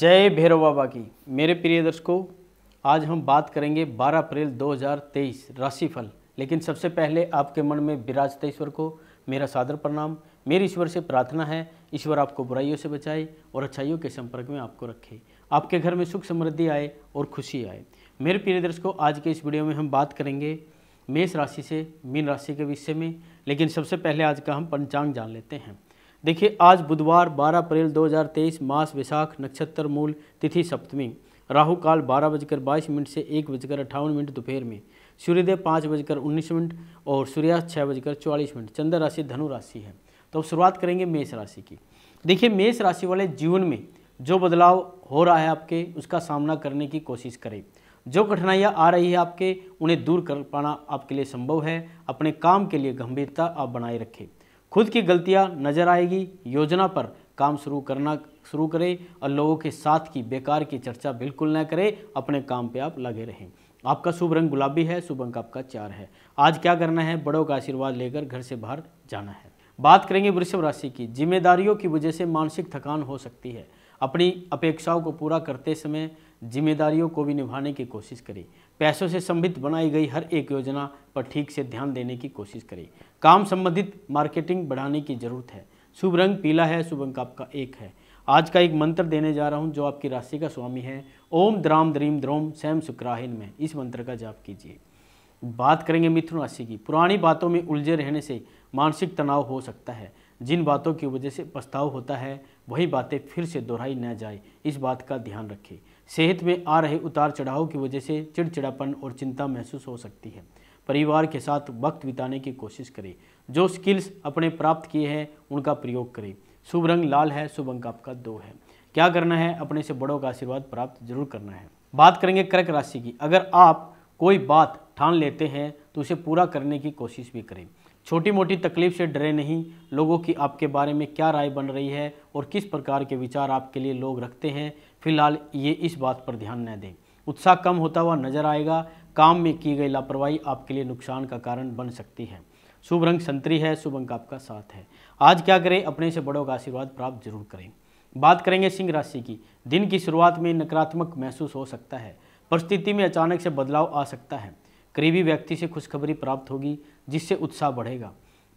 जय भैरव बाबा की मेरे प्रिय दर्शकों आज हम बात करेंगे 12 अप्रैल 2023 राशिफल लेकिन सबसे पहले आपके मन में विराजते ईश्वर को मेरा सादर प्रणाम मेरी ईश्वर से प्रार्थना है ईश्वर आपको बुराइयों से बचाए और अच्छाइयों के संपर्क में आपको रखे आपके घर में सुख समृद्धि आए और खुशी आए मेरे प्रिय दर्शकों आज के इस वीडियो में हम बात करेंगे मेष राशि से मीन राशि के विषय में लेकिन सबसे पहले आज का हम पंचांग जान लेते हैं देखिए आज बुधवार 12 अप्रैल 2023 मास विशाख नक्षत्र मूल तिथि सप्तमी राहु काल बारह बजकर बाईस मिनट से एक बजकर अट्ठावन मिनट दोपहर में सूर्योदय पाँच बजकर उन्नीस मिनट और सूर्यास्त छः बजकर चौवालीस मिनट चंद्र राशि धनु राशि है तो अब शुरुआत करेंगे मेष राशि की देखिए मेष राशि वाले जीवन में जो बदलाव हो रहा है आपके उसका सामना करने की कोशिश करें जो कठिनाइयाँ आ रही है आपके उन्हें दूर कर पाना आपके लिए संभव है अपने काम के लिए गंभीरता आप बनाए रखें खुद की गलतियां नजर आएगी योजना पर काम शुरू करना शुरू करें और लोगों के साथ की बेकार की चर्चा बिल्कुल न करें अपने काम पे आप लगे रहें आपका शुभ रंग गुलाबी है शुभ अंक आपका चार है आज क्या करना है बड़ों का आशीर्वाद लेकर घर से बाहर जाना है बात करेंगे वृषभ राशि की जिम्मेदारियों की वजह से मानसिक थकान हो सकती है अपनी अपेक्षाओं को पूरा करते समय जिम्मेदारियों को भी निभाने की कोशिश करें पैसों से संबित बनाई गई हर एक योजना पर ठीक से ध्यान देने की कोशिश करें काम संबंधित मार्केटिंग बढ़ाने की ज़रूरत है शुभ रंग पीला है शुभ अंक आपका एक है आज का एक मंत्र देने जा रहा हूँ जो आपकी राशि का स्वामी है ओम द्राम द्रीम द्रोम सैम शुक्राहिन में इस मंत्र का जाप कीजिए बात करेंगे मिथुन राशि की पुरानी बातों में उलझे रहने से मानसिक तनाव हो सकता है जिन बातों की वजह से पछताव होता है वही बातें फिर से दोहराई न जाए इस बात का ध्यान रखें सेहत में आ रहे उतार चढ़ाव की वजह से चिड़चिड़ापन और चिंता महसूस हो सकती है परिवार के साथ वक्त बिताने की कोशिश करें जो स्किल्स अपने प्राप्त किए हैं उनका प्रयोग करें शुभ रंग लाल है शुभ अंक आपका दो है क्या करना है अपने से बड़ों का आशीर्वाद प्राप्त जरूर करना है बात करेंगे कर्क राशि की अगर आप कोई बात ठान लेते हैं तो उसे पूरा करने की कोशिश भी करें छोटी मोटी तकलीफ से डरे नहीं लोगों की आपके बारे में क्या राय बन रही है और किस प्रकार के विचार आपके लिए लोग रखते हैं फिलहाल ये इस बात पर ध्यान न दें उत्साह कम होता हुआ नजर आएगा काम में की गई लापरवाही आपके लिए नुकसान का कारण बन सकती है शुभ रंग संतरी है शुभ अंक आपका साथ है आज क्या करें अपने से बड़ों का आशीर्वाद प्राप्त जरूर करें बात करेंगे सिंह राशि की दिन की शुरुआत में नकारात्मक महसूस हो सकता है परिस्थिति स्थिति में अचानक से बदलाव आ सकता है करीबी व्यक्ति से खुशखबरी प्राप्त होगी जिससे उत्साह बढ़ेगा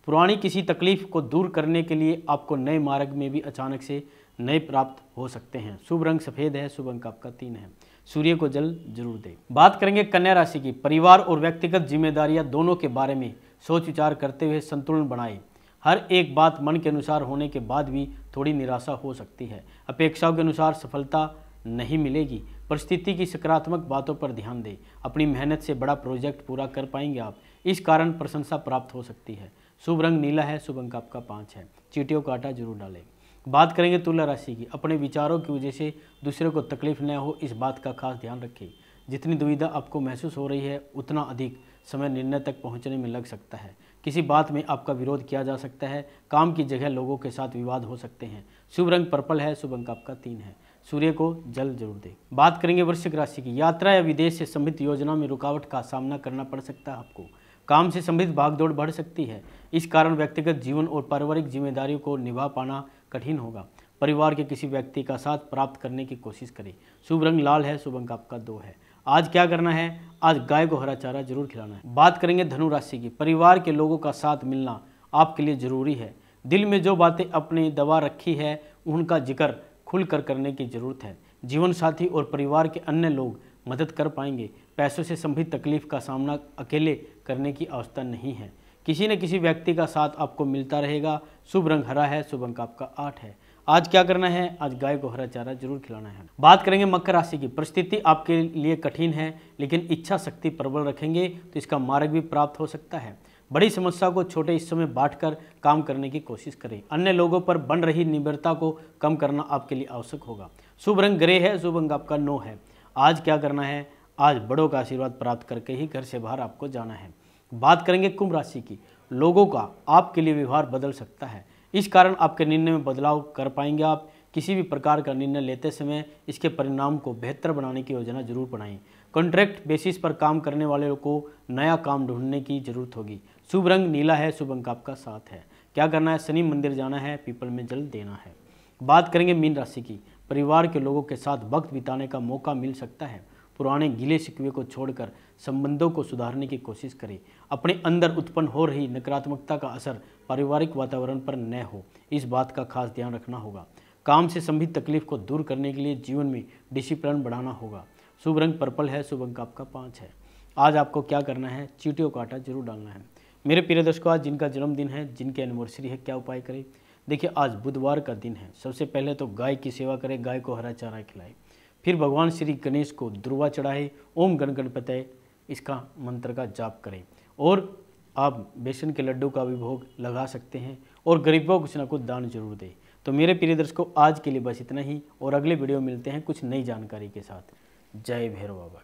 पुरानी किसी तकलीफ को दूर करने के लिए आपको नए मार्ग में भी अचानक से नए प्राप्त हो सकते हैं शुभ रंग सफ़ेद है शुभ अंक आपका तीन है सूर्य को जल जरूर दें बात करेंगे कन्या राशि की परिवार और व्यक्तिगत जिम्मेदारियां दोनों के बारे में सोच विचार करते हुए संतुलन बनाएं हर एक बात मन के अनुसार होने के बाद भी थोड़ी निराशा हो सकती है अपेक्षाओं के अनुसार सफलता नहीं मिलेगी परिस्थिति की सकारात्मक बातों पर ध्यान दें अपनी मेहनत से बड़ा प्रोजेक्ट पूरा कर पाएंगे आप इस कारण प्रशंसा प्राप्त हो सकती है शुभ रंग नीला है शुभ अंक आपका पाँच है चीटियों का आटा जरूर डालें बात करेंगे तुला राशि की अपने विचारों की वजह से दूसरे को तकलीफ न हो इस बात का खास ध्यान रखें जितनी दुविधा आपको महसूस हो रही है उतना अधिक समय निर्णय तक पहुंचने में लग सकता है किसी बात में आपका विरोध किया जा सकता है काम की जगह लोगों के साथ विवाद हो सकते हैं शुभ रंग पर्पल है शुभ अंक आपका तीन है सूर्य को जल जरूर दें बात करेंगे वृश्चिक राशि की यात्रा या विदेश से संबंधित योजना में रुकावट का सामना करना पड़ सकता है आपको काम से संबंधित भागदौड़ बढ़ सकती है इस कारण व्यक्तिगत जीवन और पारिवारिक जिम्मेदारियों को निभा पाना कठिन होगा परिवार के किसी व्यक्ति का साथ प्राप्त करने की कोशिश करें शुभ रंग लाल है शुभ अंक आपका दो है आज क्या करना है आज गाय को हरा चारा जरूर खिलाना है बात करेंगे धनु राशि की परिवार के लोगों का साथ मिलना आपके लिए जरूरी है दिल में जो बातें अपने दबा रखी है उनका जिक्र खुलकर करने की ज़रूरत है जीवन साथी और परिवार के अन्य लोग मदद कर पाएंगे पैसों से संबंधित तकलीफ का सामना अकेले करने की आवश्यकता नहीं है किसी न किसी व्यक्ति का साथ आपको मिलता रहेगा शुभ रंग हरा है शुभ अंक आपका आठ है आज क्या करना है आज गाय को हरा चारा जरूर खिलाना है बात करेंगे मकर राशि की परिस्थिति आपके लिए कठिन है लेकिन इच्छा शक्ति प्रबल रखेंगे तो इसका मार्ग भी प्राप्त हो सकता है बड़ी समस्या को छोटे हिस्सों में बांटकर काम करने की कोशिश करें अन्य लोगों पर बन रही निर्भरता को कम करना आपके लिए आवश्यक होगा शुभ रंग ग्रे है शुभ रंग आपका नो है आज क्या करना है आज बड़ों का आशीर्वाद प्राप्त करके ही घर से बाहर आपको जाना है बात करेंगे कुंभ राशि की लोगों का आपके लिए व्यवहार बदल सकता है इस कारण आपके निर्णय में बदलाव कर पाएंगे आप किसी भी प्रकार का निर्णय लेते समय इसके परिणाम को बेहतर बनाने की योजना जरूर बनाएं कॉन्ट्रैक्ट बेसिस पर काम करने वाले को नया काम ढूंढने की जरूरत होगी शुभ रंग नीला है शुभ अंक आपका साथ है क्या करना है शनि मंदिर जाना है पीपल में जल देना है बात करेंगे मीन राशि की परिवार के लोगों के साथ वक्त बिताने का मौका मिल सकता है पुराने गिले शिकवे को छोड़कर संबंधों को सुधारने की कोशिश करें अपने अंदर उत्पन्न हो रही नकारात्मकता का असर पारिवारिक वातावरण पर न हो इस बात का खास ध्यान रखना होगा काम से संबंधित तकलीफ को दूर करने के लिए जीवन में डिसिप्लिन बढ़ाना होगा शुभ रंग पर्पल है शुभ अंक आपका पाँच है आज आपको क्या करना है चीटियों का आटा जरूर डालना है मेरे प्रिय दर्शकों आज जिनका जन्मदिन है जिनके एनिवर्सरी है क्या उपाय करें देखिए आज बुधवार का दिन है सबसे पहले तो गाय की सेवा करें गाय को हरा चारा खिलाए फिर भगवान श्री गणेश को दुर्वा चढ़ाए ओम गण गणपतय इसका मंत्र का जाप करें और आप बेसन के लड्डू का भी भोग लगा सकते हैं और गरीबों को कुछ ना कुछ दान जरूर दें तो मेरे प्रिय दर्शकों आज के लिए बस इतना ही और अगले वीडियो मिलते हैं कुछ नई जानकारी के साथ जय भैरव बाबा